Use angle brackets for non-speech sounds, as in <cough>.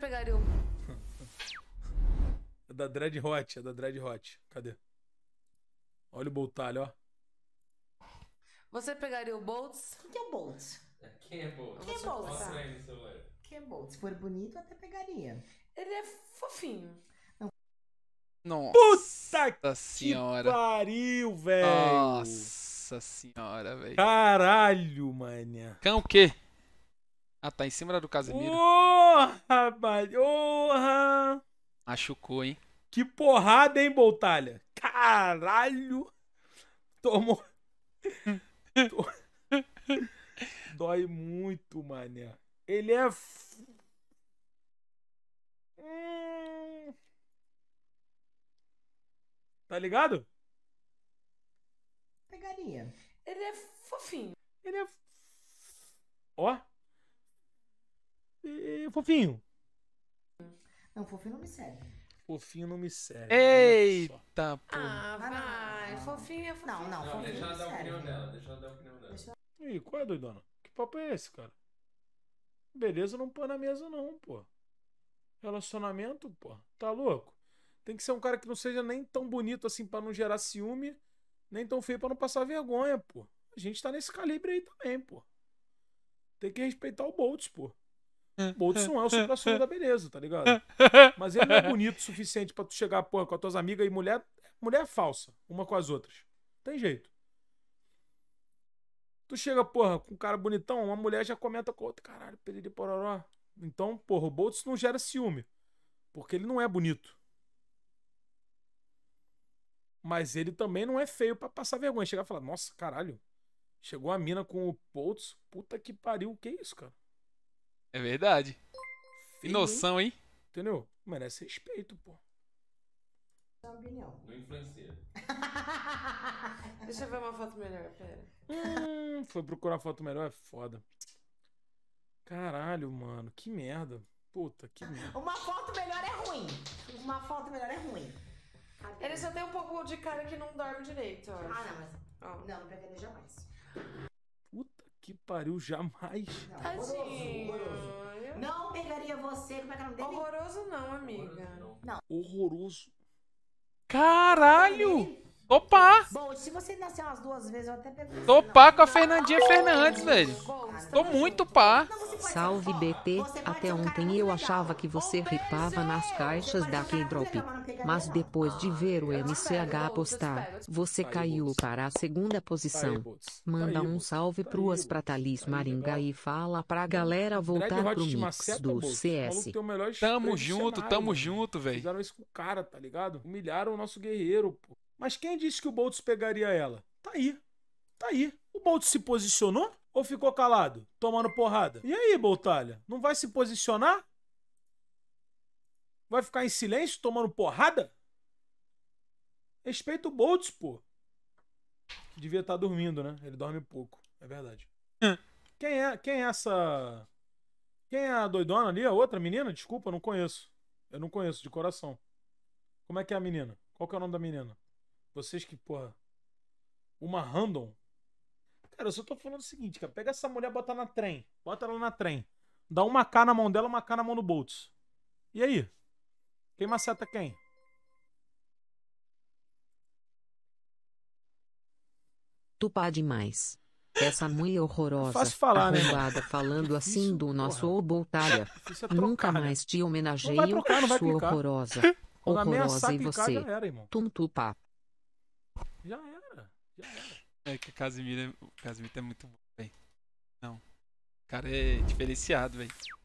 pegaria o. <laughs> É da Dread Hot, é da Dread Hot. Cadê? Olha o Boltalho, ó. Você pegaria o Boltz? É Quem é o Boltz? Quem é Boltz? Quem é Boltz? Quem é Se for bonito, até pegaria. Ele é fofinho. Nossa. Puta senhora. Que pariu, velho. Nossa senhora, velho. Caralho, mania. Cão o quê? Ah, tá em cima da do Casemiro. Porra, rapaz. Porra. Machucou, hein? Que porrada, hein, Boltalha? Caralho. Tomou. <laughs> Dói muito, mané. Ele é. Hum... Tá ligado? Pegaria. Ele é fofinho. Ele é fofinho. Não, fofinho não me serve. Fofinho não me serve. Eita, pô. Ah, ah vai. Fofinho é fofinho. Não, não, não fofinho deixa ela dar a opinião dela. Deixa ela dar a opinião dela. Deixa... Ih, qual é, doidona? Que papo é esse, cara? Beleza não põe na mesa, não, pô. Relacionamento, pô. Tá louco? Tem que ser um cara que não seja nem tão bonito assim para não gerar ciúme, nem tão feio para não passar vergonha, pô. A gente tá nesse calibre aí também, pô. Tem que respeitar o Boltz, pô. Boltz não é o supra hum. da beleza, tá ligado? Hum. Mas ele não é bonito o suficiente para tu chegar, porra, com as tuas amigas e mulher. Mulher é falsa, uma com as outras. Tem jeito. Tu chega, porra, com um cara bonitão, uma mulher já comenta com outro, caralho, periri pororó. Então, porra, o Boltz não gera ciúme. Porque ele não é bonito. Mas ele também não é feio para passar vergonha. Chegar e falar, nossa, caralho. Chegou a mina com o Boltz. Puta que pariu, o que é isso, cara? É verdade. Que noção, hein? Entendeu? Merece respeito, pô. uma opinião. Não influencia. <laughs> Deixa eu ver uma foto melhor, pera. Hum, foi procurar foto melhor, é foda. Caralho, mano, que merda. Puta, que merda. Uma foto melhor é ruim. Uma foto melhor é ruim. Ele só tem um pouco de cara que não dorme direito, Ah, não, mas. Oh. Não, não pegaria jamais. Puta que pariu, jamais. Não, Tadinho. Horroroso, horroroso. Não pegaria você, como é que é o dele? Horroroso não, amiga. Horroroso não. Horroroso. Caralho! Topar. Bom, se você umas duas vezes, eu até Tô pá com a Fernandinha Fernandes, velho. Tô muito pá. Salve BT, até ontem eu achava que você ripava nas caixas da K-Drop. Mas depois de ver o MCH apostar, você caiu para a segunda posição. Manda um salve pro As pra Maringa e fala pra galera voltar pro mix tá do CS. Tamo junto, tamo junto, velho. Fizeram isso com o cara, tá ligado? Humilharam o nosso guerreiro, pô. Mas quem disse que o Boltz pegaria ela? Tá aí. Tá aí. O Boltz se posicionou ou ficou calado, tomando porrada? E aí, Boltalha? Não vai se posicionar? Vai ficar em silêncio, tomando porrada? Respeita o Boltz, pô. Devia estar tá dormindo, né? Ele dorme pouco. É verdade. Hum. Quem é, quem é essa. Quem é a doidona ali? A outra menina? Desculpa, não conheço. Eu não conheço, de coração. Como é que é a menina? Qual que é o nome da menina? Vocês que, porra. Uma random. Cara, eu só tô falando o seguinte, cara. Pega essa mulher, bota na trem. Bota ela na trem. Dá uma K na mão dela, uma K na mão do Boltz. E aí? Quem maceta quem? Tu pá demais. Essa mulher horrorosa, Fácil falar, né? falando assim Isso, do nosso ô Boltalha. É Nunca né? mais te homenageio, trocar, sua horrorosa. <laughs> Horrorosa e você. Tum tupá. Já era. Já era. É que o Casimiro, é, o Casimiro é muito bom, velho. Não. O cara é diferenciado, velho.